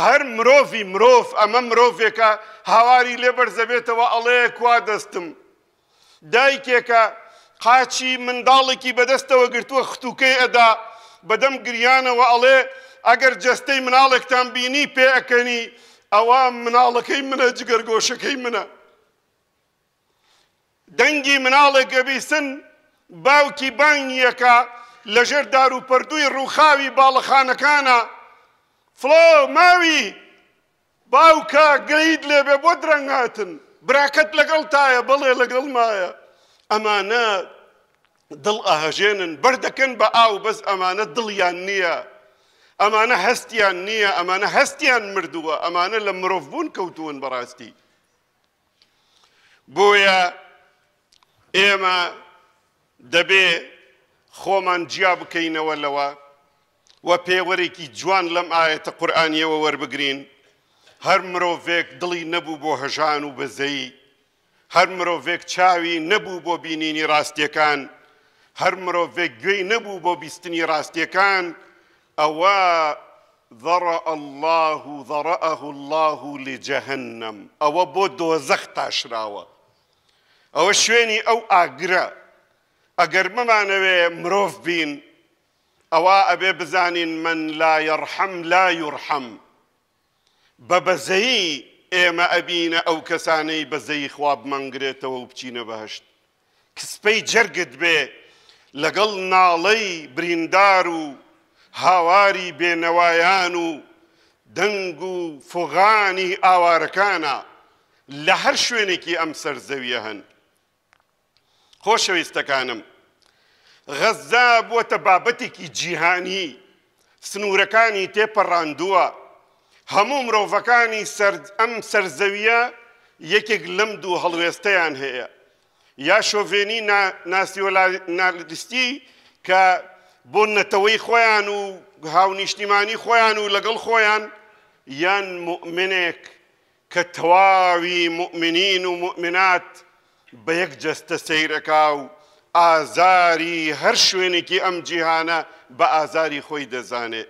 هەر مرۆڤی مرۆڤ ئەمە مرۆڤێکە هاواری لێبەر زەبێتەوە ئەڵەیە کوا دەستم. دایکێکە قاچی منداڵێکی بەدەستەوە گرتووە ختوکەی ئەدا بەدەم گریانەوە ئەڵێ ئەگەر جەستەی مناڵێکتان بینی پێ ئەەکەنی ئەوە مناڵەکەی منە جگەرگۆشەکەی منە. دەنگی مناڵێک گەبیسن باوکی بانگیەکە لەژێر دار و پردووی ڕووخاوی باڵەخانەکانە، فڵاو ماوی باوکە گەید لێبێ بۆ درەنگاتن براکەت لەگەڵ تایە بڵێ لەگەڵ مایە ئەمانە دڵ ئاهژێنن بەردەکەن بە ئاو بەس ئەمانە دڵیان نییە ئەمانە هەستیان نییە ئەمانە هەستیان مردووە ئەمانە لە مرۆڤبوون کەوتوون بەڕاستی بۆیە ئێمە دەبێ خۆمان جیا بکەینەوە لەوە و پێوەرێکی جوان لەم ئاەتە قورآانیەوە وەربگرین هەر مرۆڤێک دڵی نەبوو بۆ هەژان و بەزەی هەر مرۆڤێک چاوی نەبوو بۆ بینینی ڕاستیەکان هەر مرۆڤێک گوێی نەبوو بۆ بیستنی ڕاستیەکان ئەوە ذڕە الله و ذڕەه الله و لێجەهنم ئەوە بۆ دۆزەخ تاشراوە ئەوە شوێنی ئەو ئاگرە ئەگەر مەمانەوێ مرۆڤ بین ئەوە ئەبێ بزانین من لا یڕحەم لا یڕحەم بە بەزەیی ئێمە ئەبینە ئەو کەسانەی بەزەی خواب مەنگرێتەوە و بچینە بەهشت کسپەی جەرگت بێ لەگەڵ ناڵەی بریندار و هاواری بێنەوایان و دەنگ و فغانی ئاوارەکانە لە هەر شوێنێکی ئەم سەرزەویە هەن خۆشەویستەکانم غەزا بووە بابەتێکی جیهانی سنوورەکانی تێپەڕاندووە هەموو مرۆڤەکانی ئەم سەرزەویە یەکێک لەم دوو هەڵوێستەیان هەیە یا شۆڤێنی ناسیۆلالیستی کە بۆ نەتەوەی خۆیان و هاونیشتیمانی خۆیان و لەگەڵ خۆیان یان مؤمنێک کە تەواوی مؤمنین و مؤمنات بە یەک جەستە سەیرەکە و ئازاری هەر شوێنێکی ئەم جیهانە بە ئازاری خۆی دەزانێت